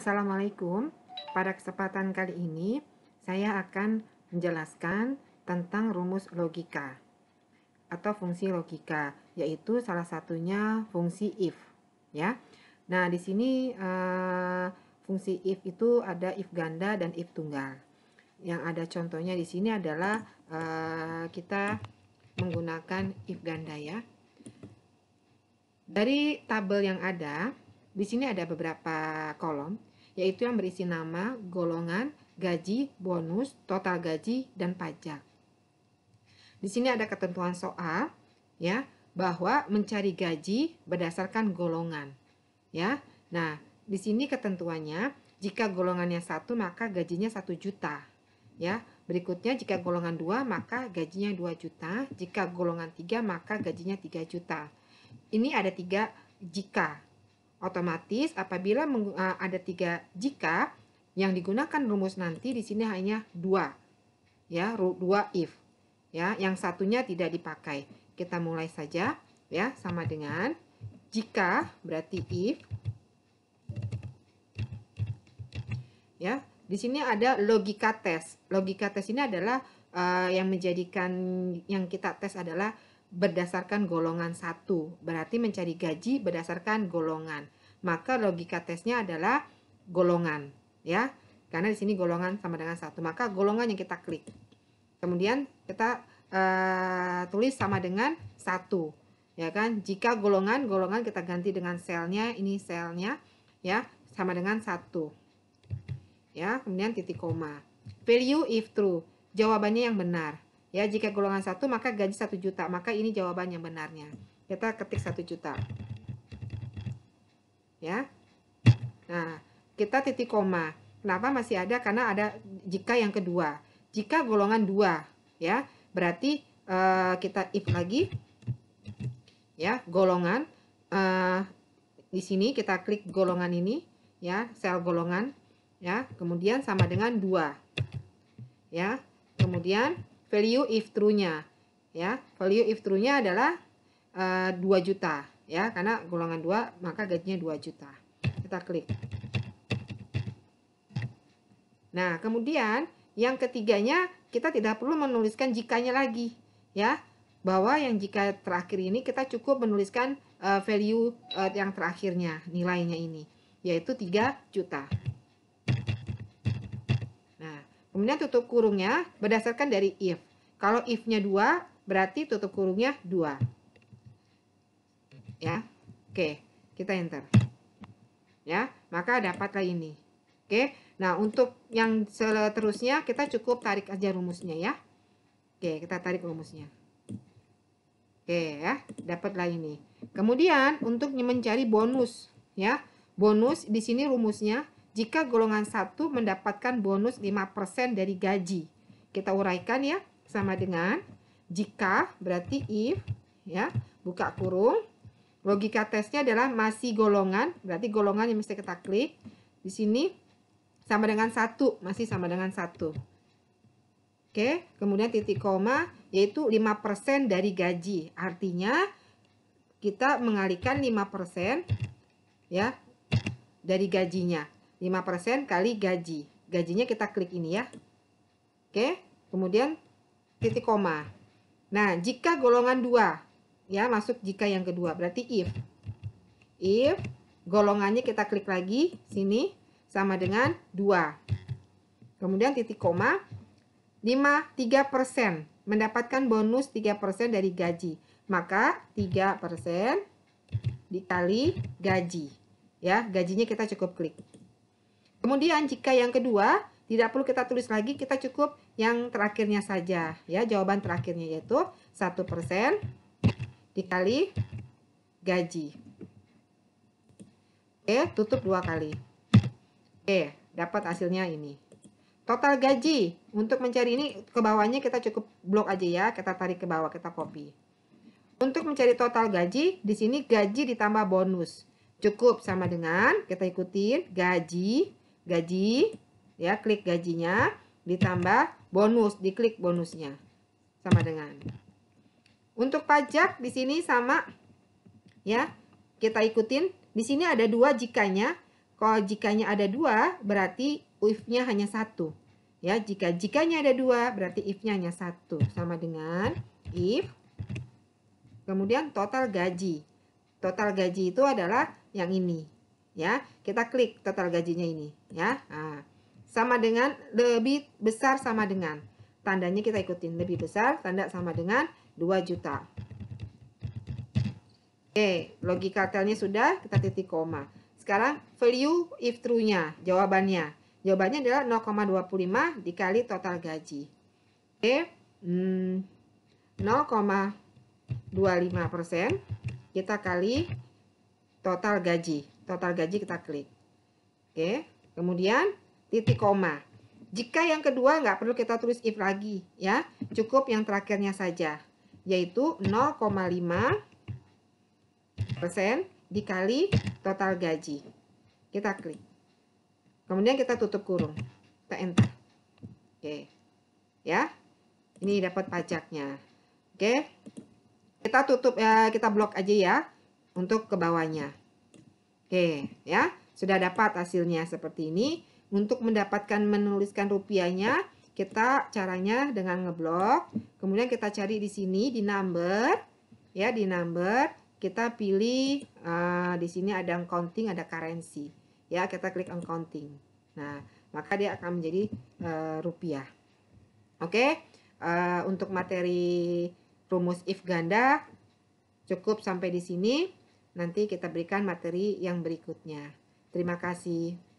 Assalamualaikum. Pada kesempatan kali ini, saya akan menjelaskan tentang rumus logika atau fungsi logika, yaitu salah satunya fungsi if, ya. Nah, di sini eh, fungsi if itu ada if ganda dan if tunggal. Yang ada contohnya di sini adalah eh, kita menggunakan if ganda ya. Dari tabel yang ada, di sini ada beberapa kolom yaitu yang berisi nama, golongan, gaji, bonus, total gaji, dan pajak. Di sini ada ketentuan soal ya bahwa mencari gaji berdasarkan golongan ya. Nah, di sini ketentuannya jika golongannya satu maka gajinya satu juta ya. Berikutnya jika golongan dua maka gajinya dua juta, jika golongan tiga maka gajinya tiga juta. Ini ada tiga jika Otomatis apabila eh, ada tiga jika yang digunakan rumus nanti di sini hanya dua, ya dua if, ya yang satunya tidak dipakai. Kita mulai saja, ya sama dengan jika berarti if, ya di sini ada logika tes. Logika tes ini adalah uh, yang menjadikan yang kita tes adalah berdasarkan golongan satu, berarti mencari gaji berdasarkan golongan maka logika tesnya adalah golongan, ya. Karena di sini golongan sama dengan satu, maka golongan yang kita klik. Kemudian kita uh, tulis sama dengan satu, ya kan? Jika golongan, golongan kita ganti dengan selnya, ini selnya, ya, sama dengan satu, ya. Kemudian titik koma. Value if true, jawabannya yang benar, ya. Jika golongan satu, maka gaji satu juta, maka ini jawaban yang benarnya. Kita ketik satu juta ya. Nah, kita titik koma. Kenapa masih ada? Karena ada jika yang kedua. Jika golongan dua, ya, berarti uh, kita if lagi, ya, golongan. Uh, di sini kita klik golongan ini, ya, sel golongan, ya, kemudian sama dengan dua, ya, kemudian value if true-nya, ya, value if true-nya adalah uh, juta, ya karena golongan 2 maka gajinya 2 juta kita klik nah kemudian yang ketiganya kita tidak perlu menuliskan jikanya lagi ya bahwa yang jika terakhir ini kita cukup menuliskan uh, value uh, yang terakhirnya nilainya ini yaitu 3 juta nah kemudian tutup kurungnya berdasarkan dari if kalau if-nya 2 berarti tutup kurungnya 2 ya. Oke, kita enter. Ya, maka dapatlah ini. Oke. Nah, untuk yang seterusnya kita cukup tarik aja rumusnya ya. Oke, kita tarik rumusnya. Oke ya, dapatlah ini. Kemudian untuk mencari bonus ya. Bonus di sini rumusnya jika golongan 1 mendapatkan bonus 5% dari gaji. Kita uraikan ya sama dengan jika berarti if ya, buka kurung Logika tesnya adalah masih golongan, berarti golongan yang mesti kita klik. Di sini sama dengan satu, masih sama dengan satu. Oke, kemudian titik koma yaitu 5% dari gaji. Artinya kita mengalihkan 5% ya dari gajinya. 5% kali gaji. Gajinya kita klik ini ya. Oke, kemudian titik koma. Nah, jika golongan 2 ya masuk jika yang kedua berarti if if golongannya kita klik lagi sini sama dengan 2 kemudian titik koma 5 3 persen mendapatkan bonus 3 persen dari gaji maka 3 persen dikali gaji ya gajinya kita cukup klik kemudian jika yang kedua tidak perlu kita tulis lagi kita cukup yang terakhirnya saja ya jawaban terakhirnya yaitu satu persen dikali gaji. Oke, tutup dua kali. Oke, dapat hasilnya ini. Total gaji untuk mencari ini ke bawahnya kita cukup blok aja ya, kita tarik ke bawah, kita copy. Untuk mencari total gaji, di sini gaji ditambah bonus. Cukup sama dengan kita ikutin gaji, gaji, ya klik gajinya ditambah bonus, diklik bonusnya sama dengan untuk pajak di sini sama ya. Kita ikutin. Di sini ada dua jikanya. Kalau jikanya ada dua, berarti if-nya hanya satu. Ya, jika jikanya ada dua, berarti if-nya hanya satu. Sama dengan if. Kemudian total gaji. Total gaji itu adalah yang ini. Ya, kita klik total gajinya ini. Ya, nah, sama dengan lebih besar sama dengan. Tandanya kita ikutin lebih besar, tanda sama dengan 2 juta. Oke, logika telnya sudah, kita titik koma. Sekarang value if true-nya, jawabannya. Jawabannya adalah 0,25 dikali total gaji. Oke, hmm, 0,25 persen. Kita kali total gaji. Total gaji kita klik. Oke, kemudian titik koma. Jika yang kedua nggak perlu kita tulis if lagi ya, cukup yang terakhirnya saja yaitu 0,5 persen dikali total gaji. Kita klik. Kemudian kita tutup kurung. Kita enter. Oke. Ya. Ini dapat pajaknya. Oke. Kita tutup ya, kita blok aja ya untuk ke bawahnya. Oke, ya. Sudah dapat hasilnya seperti ini. Untuk mendapatkan menuliskan rupiahnya kita caranya dengan ngeblok, kemudian kita cari di sini di number, ya di number kita pilih uh, di sini ada accounting, ada currency, ya kita klik accounting. Nah, maka dia akan menjadi uh, rupiah. Oke, okay? uh, eh, untuk materi rumus if ganda cukup sampai di sini. Nanti kita berikan materi yang berikutnya. Terima kasih.